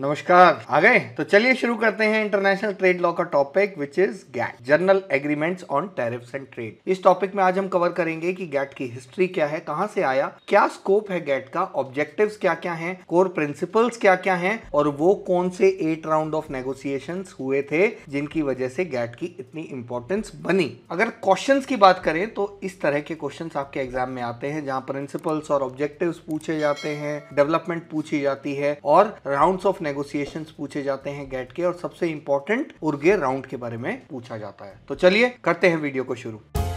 नमस्कार आ गए तो चलिए शुरू करते हैं इंटरनेशनल ट्रेड लॉ का topic which is GATT general agreements on tariffs and trade इस टॉपिक में आज हम कवर करेंगे कि गैट की हिस्ट्री क्या है कहां से आया क्या स्कोप है गैट का ऑब्जेक्टिव्स क्या क्या हैं कोर प्रिंसिपल्स क्या क्या हैं और वो कौन से एट राउंड ऑफ नेगोसिएशन हुए थे जिनकी वजह से गैट की इतनी इंपॉर्टेंस बनी अगर क्वेश्चन की बात करें तो इस तरह के क्वेश्चन आपके एग्जाम में आते हैं जहाँ प्रिंसिपल्स और ऑब्जेक्टिव पूछे जाते हैं डेवलपमेंट पूछी जाती है और राउंड ऑफ नेगोशिएशंस पूछे जाते हैं गेट के और सबसे इंपॉर्टेंट उर्गे राउंड के बारे में पूछा जाता है तो चलिए करते हैं वीडियो को शुरू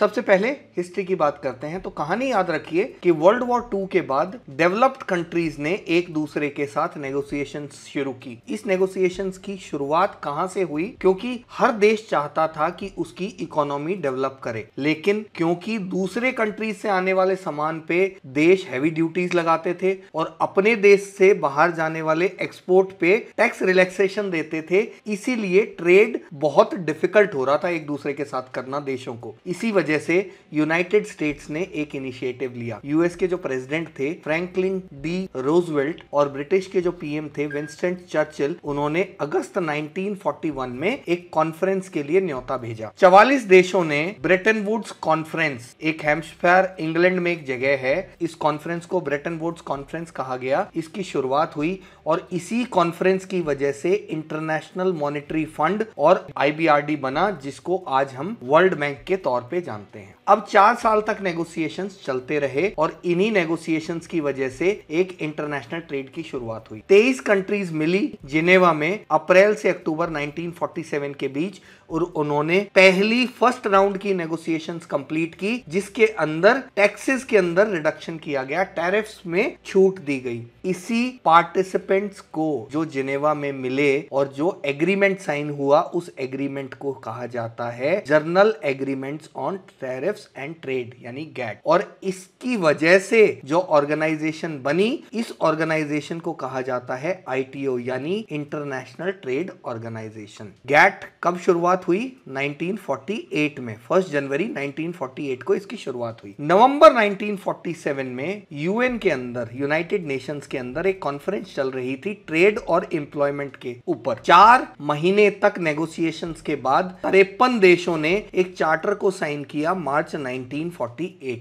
सबसे पहले हिस्ट्री की बात करते हैं तो कहानी याद रखिए कि वर्ल्ड वॉर टू के बाद डेवलप्ड कंट्रीज ने एक दूसरे के साथ नेगोशिएशन शुरू की इस नेगोशिएशन की शुरुआत कहां से हुई क्योंकि हर देश चाहता था कि उसकी इकोनॉमी डेवलप करे लेकिन क्योंकि दूसरे कंट्रीज से आने वाले सामान पे देश हैवी ड्यूटीज लगाते थे और अपने देश से बाहर जाने वाले एक्सपोर्ट पे टैक्स रिलैक्सेशन देते थे इसीलिए ट्रेड बहुत डिफिकल्ट हो रहा था एक दूसरे के साथ करना देशों को इसी वजह वजह से यूनाइटेड स्टेट्स ने एक इनिशिएटिव लिया यूएस के जो प्रेसिडेंट थे फ्रैंकलिन डी रोजवेल्ट और ब्रिटिश के जो पीएम थे विंस्टन चर्चिल उन्होंने अगस्त 1941 में एक कॉन्फ्रेंस के लिए न्योता भेजा 44 देशों ने ब्रिटेन वुड्स कॉन्फ्रेंस एक हेम्सफेयर इंग्लैंड में एक जगह है इस कॉन्फ्रेंस को ब्रिटेन वुड्स कॉन्फ्रेंस कहा गया इसकी शुरुआत हुई और इसी कॉन्फ्रेंस की वजह से इंटरनेशनल मॉनिटरी फंड और आईबीआरडी बना जिसको आज हम वर्ल्ड बैंक के तौर पे जानते हैं अब चार साल तक नेगोशिएशंस चलते रहे और इन्हीं नेगोशिएशंस की वजह से एक इंटरनेशनल ट्रेड की शुरुआत हुई तेईस कंट्रीज मिली जिनेवा में अप्रैल से अक्टूबर 1947 के बीच और उन्होंने पहली फर्स्ट राउंड की नेगोशिएशंस कंप्लीट की जिसके अंदर टैक्सेस के अंदर रिडक्शन किया गया टैरिफ्स में छूट दी गई इसी पार्टिसिपेंट्स को जो जिनेवा में मिले और जो एग्रीमेंट साइन हुआ उस एग्रीमेंट को कहा जाता है general agreements on tariffs and trade यानी गैट और इसकी वजह से जो ऑर्गेनाइजेशन बनी इस ऑर्गेनाइजेशन को कहा जाता है आईटीओ यानी इंटरनेशनल ट्रेड ऑर्गेनाइजेशन गैट कब शुरुआत शुरुआत हुई 1948 में फर्स्ट जनवरी 1948 को इसकी शुरुआत हुई नवंबर 1947 में यूएन के अंदर यूनाइटेड नेशंस के अंदर एक कॉन्फ्रेंस चल रही थी ट्रेड और एम्प्लॉयमेंट के ऊपर चार महीने तक नेगोशिएशन के बाद तिरपन देशों ने एक चार्टर को साइन किया मार्च नाइनटीन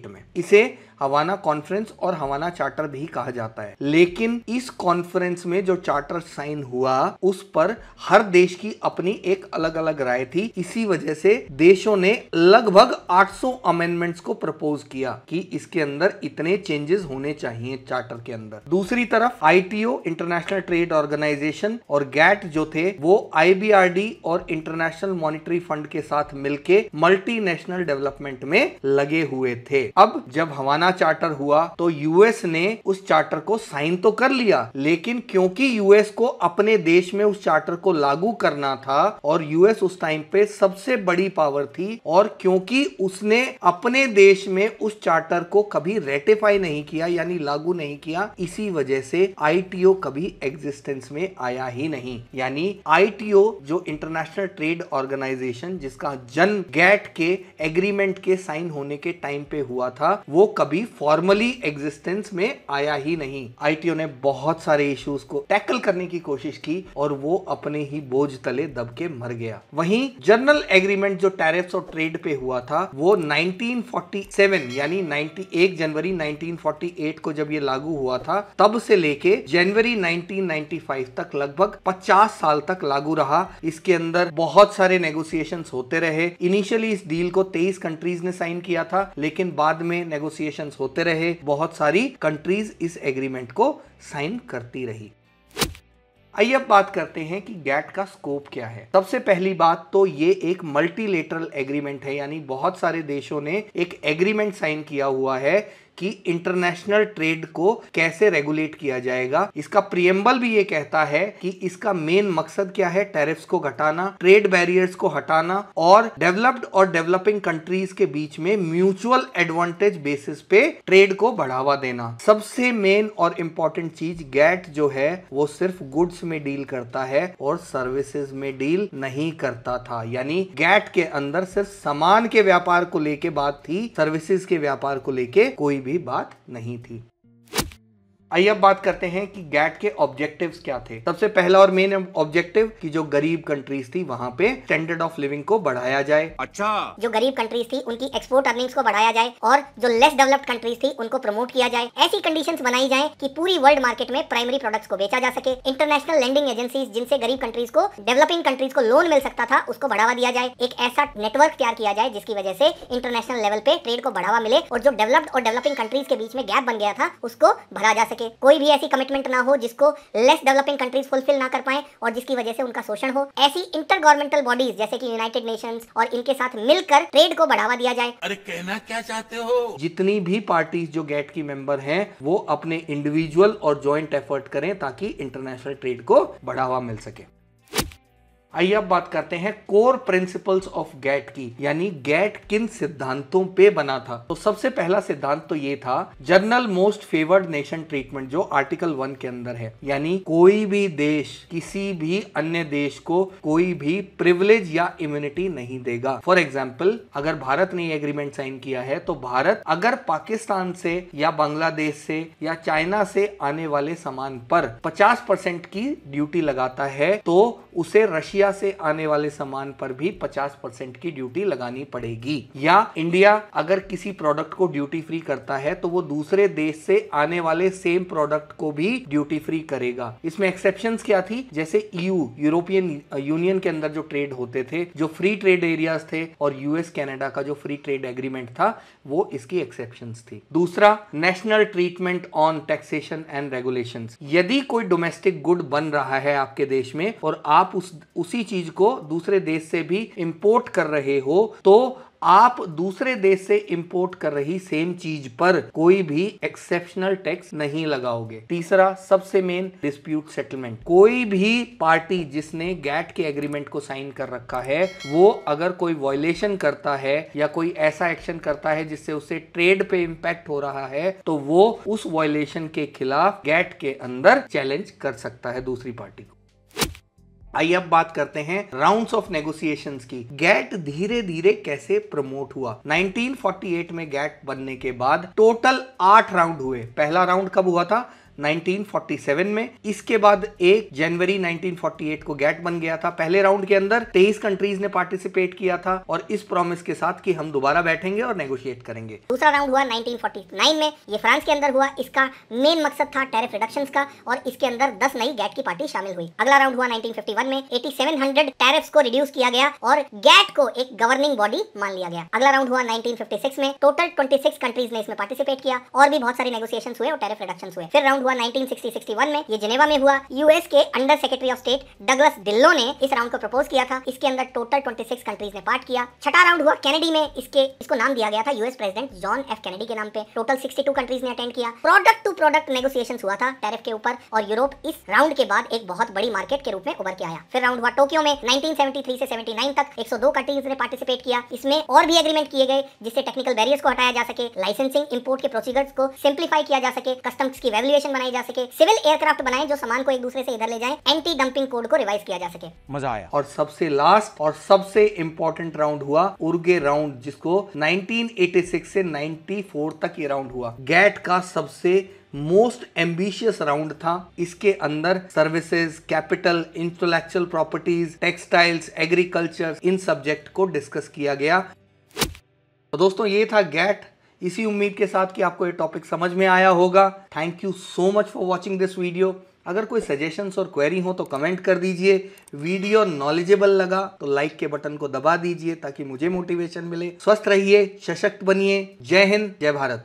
में इसे हवाना कॉन्फ्रेंस और हवाना चार्टर भी कहा जाता है लेकिन इस कॉन्फ्रेंस में जो चार्टर साइन हुआ उस पर हर देश की अपनी एक अलग अलग राय थी इसी वजह से देशों ने लगभग 800 अमेंडमेंट्स को प्रपोज किया कि इसके अंदर इतने चेंजेस होने चाहिए चार्टर के अंदर दूसरी तरफ आईटीओ इंटरनेशनल ट्रेड ऑर्गेनाइजेशन और गैट जो थे वो आईबीआरडी और इंटरनेशनल मॉनिटरी फंड के साथ मिलकर मल्टीनेशनल डेवलपमेंट में लगे हुए थे अब जब हवाना पुराना चार्टर हुआ तो यूएस ने उस चार्टर को साइन तो कर लिया लेकिन क्योंकि यूएस को अपने देश में उस चार्टर को लागू करना था और यूएस उस टाइम पे सबसे बड़ी पावर थी और क्योंकि उसने अपने देश में उस चार्टर को कभी रेटिफाई नहीं किया यानी लागू नहीं किया इसी वजह से आईटीओ कभी एग्जिस्टेंस में आया ही नहीं यानी आईटीओ जो इंटरनेशनल ट्रेड ऑर्गेनाइजेशन जिसका जन्म गैट के एग्रीमेंट के साइन होने के टाइम पे हुआ था वो कभी कभी फॉर्मली एग्जिस्टेंस में आया ही नहीं आईटीओ ने बहुत सारे इश्यूज को टैकल करने की कोशिश की और वो अपने ही बोझ तले दब के मर गया वहीं जनरल एग्रीमेंट जो टैरिफ्स और ट्रेड पे हुआ था वो 1947 यानी 91 जनवरी 1948 को जब ये लागू हुआ था तब से लेके जनवरी 1995 तक लगभग 50 साल तक लागू रहा इसके अंदर बहुत सारे नेगोसिएशन होते रहे इनिशियली इस डील को 23 कंट्रीज ने साइन किया था लेकिन बाद में नेगोशिएशन नेगोशिएशन होते रहे बहुत सारी कंट्रीज इस एग्रीमेंट को साइन करती रही आइए अब बात करते हैं कि गैट का स्कोप क्या है सबसे पहली बात तो ये एक मल्टीलेटरल एग्रीमेंट है यानी बहुत सारे देशों ने एक एग्रीमेंट साइन किया हुआ है कि इंटरनेशनल ट्रेड को कैसे रेगुलेट किया जाएगा इसका प्रियम्बल भी ये कहता है कि इसका मेन मकसद क्या है टैरिफ्स को घटाना ट्रेड बैरियर्स को हटाना और डेवलप्ड और डेवलपिंग कंट्रीज के बीच में म्यूचुअल एडवांटेज बेसिस पे ट्रेड को बढ़ावा देना सबसे मेन और इम्पोर्टेंट चीज गैट जो है वो सिर्फ गुड्स में डील करता है और सर्विसेज में डील नहीं करता था यानी गैट के अंदर सिर्फ सामान के व्यापार को लेके बात थी सर्विसेज के व्यापार को लेके कोई भी बात नहीं थी आइए अब बात करते हैं कि गैट के ऑब्जेक्टिव्स क्या थे सबसे पहला और मेन ऑब्जेक्टिव कि जो गरीब कंट्रीज थी वहाँ पे स्टैंडर्ड ऑफ लिविंग को बढ़ाया जाए अच्छा जो गरीब कंट्रीज थी उनकी एक्सपोर्ट अर्निंग्स को बढ़ाया जाए और जो लेस डेवलप्ड कंट्रीज थी उनको प्रमोट किया जाए ऐसी कंडीशन बनाई जाए की पूरी वर्ल्ड मार्केट में प्राइमरी प्रोडक्ट्स को बेचा जा सके इंटरनेशनल लैंडिंग एजेंसीज जिनसे गरीब कंट्रीज को डेवलपिंग कंट्रीज को लोन मिल सकता था उसको बढ़ावा दिया जाए एक ऐसा नेटवर्क तैयार किया जाए जिसकी वजह से इंटरनेशनल लेवल पे ट्रेड को बढ़ावा मिले और जो डेवलप्ड और डेवलपिंग कंट्रीज के बीच में गैप बन गया था उसको भरा जा सके सके कोई भी ऐसी कमिटमेंट ना हो जिसको लेस डेवलपिंग कंट्रीज फुलफिल ना कर पाए और जिसकी वजह से उनका शोषण हो ऐसी इंटर गवर्नमेंटल बॉडीज जैसे कि यूनाइटेड नेशन और इनके साथ मिलकर ट्रेड को बढ़ावा दिया जाए अरे कहना क्या चाहते हो जितनी भी पार्टी जो गेट की मेंबर है वो अपने इंडिविजुअल और ज्वाइंट एफर्ट करें ताकि इंटरनेशनल ट्रेड को बढ़ावा मिल सके आइए अब बात करते हैं कोर प्रिंसिपल्स ऑफ गैट की यानी गैट किन सिद्धांतों पे बना था तो सबसे पहला सिद्धांत तो ये था general most favoured nation treatment जो आर्टिकल वन के अंदर है यानी कोई भी देश किसी भी अन्य देश को कोई भी प्रिविलेज या इम्यूनिटी नहीं देगा फॉर एग्जाम्पल अगर भारत ने एग्रीमेंट साइन किया है तो भारत अगर पाकिस्तान से या बांग्लादेश से या चाइना से आने वाले सामान पर पचास परसेंट की ड्यूटी लगाता है तो उसे रशिया इंडिया से आने वाले सामान पर भी 50 परसेंट की ड्यूटी लगानी पड़ेगी या इंडिया अगर किसी प्रोडक्ट को ड्यूटी फ्री करता है तो वो दूसरे देश से आने वाले सेम प्रोडक्ट को भी ड्यूटी फ्री करेगा इसमें एक्सेप्शन क्या थी जैसे ईयू यूरोपियन यूनियन के अंदर जो ट्रेड होते थे जो फ्री ट्रेड एरियाज थे और यूएस कैनेडा का जो फ्री ट्रेड एग्रीमेंट था वो इसकी एक्सेप्शन थी दूसरा national treatment on taxation and regulation यदि कोई डोमेस्टिक गुड बन रहा है आपके देश में और आप उस उसी उसी चीज को दूसरे देश से भी इंपोर्ट कर रहे हो तो आप दूसरे देश से इंपोर्ट कर रही सेम चीज पर कोई भी एक्सेप्शनल टैक्स नहीं लगाओगे तीसरा सबसे मेन डिस्प्यूट सेटलमेंट कोई भी पार्टी जिसने गैट के एग्रीमेंट को साइन कर रखा है वो अगर कोई वॉयलेशन करता है या कोई ऐसा एक्शन करता है जिससे उसे ट्रेड पे इम्पैक्ट हो रहा है तो वो उस वॉयलेशन के खिलाफ गैट के अंदर चैलेंज कर सकता है दूसरी पार्टी को आइए अब बात करते हैं राउंड्स ऑफ नेगोशिएशंस की गैट धीरे धीरे कैसे प्रमोट हुआ 1948 में गैट बनने के बाद टोटल आठ राउंड हुए पहला राउंड कब हुआ था 1947 में इसके बाद एक जनवरी 1948 को गैट बन गया था पहले राउंड के अंदर 23 कंट्रीज ने पार्टिसिपेट किया था और इस प्रॉमिस के साथ कि हम दोबारा बैठेंगे और नेगोशिएट करेंगे दूसरा राउंड हुआ 1949 में ये फ्रांस के अंदर हुआ इसका मेन मकसद था टैरिफ रिडक्शन का और इसके अंदर दस नई गैट की पार्टी शामिल हुई अगला राउंड हुआ नाइनटीन में एटी टैरिफ्स को रिड्यूस किया गया और गैट को एक गवर्निंग बॉडी मान लिया गया अगला राउंड हुआ नाइनटीन में टोटल 26 कंट्रीज ने इसमें पार्टिसिपेट किया और भी बहुत सारे नेगोशिएशन हुए और टैरिफ रिडक्शन हुए फिर राउंड हुआ 1960-61 में ये जिनेवा में हुआ यूएस के under secretary of state Douglas Dillon ने इस राउंड को प्रपोज किया था इसके अंदर टोटल 26 कंट्रीज ने पार्ट किया छठा राउंड हुआ कैनेडी में इसके इसको नाम दिया गया था US president John F Kennedy के नाम पे टोटल 62 कंट्रीज ने अटेंड किया प्रोडक्ट टू प्रोडक्ट नेगोशिएशन हुआ था टैरिफ के ऊपर और यूरोप इस राउंड के बाद एक बहुत बड़ी मार्केट के रूप में उभर के आया फिर राउंड हुआ टोक्यो में नाइनटीन से सेवेंटी तक एक कंट्रीज ने पार्टिसिपेट किया इसमें और भी एग्रीमेंट किए गए जिससे टेक्निकल बैरियर्स को हटाया जा सके लाइसेंसिंग इंपोर्ट के प्रोसीजर्स को सिंप्लीफाई किया जा सके कस्टम्स की वैल्यूएशन बनाई जा सके सिविल एयरक्राफ्ट बनाए जो सामान को एक दूसरे से इधर ले जाए एंटी डंपिंग कोड को रिवाइज किया जा सके मजा आया और सबसे लास्ट और सबसे इम्पोर्टेंट राउंड हुआ उर्गे राउंड जिसको 1986 से 94 तक ये राउंड हुआ गैट का सबसे मोस्ट एम्बिशियस राउंड था इसके अंदर services capital intellectual properties textiles agriculture इन सब्जेक्ट को डिस्कस किया गया तो दोस्तों ये था गैट इसी उम्मीद के साथ कि आपको ये टॉपिक समझ में आया होगा thank you so much for watching this video अगर कोई सजेशंस और क्वेरी हो तो कमेंट कर दीजिए वीडियो नॉलेजेबल लगा तो लाइक के बटन को दबा दीजिए ताकि मुझे मोटिवेशन मिले स्वस्थ रहिए सशक्त बनिए जय हिंद जय भारत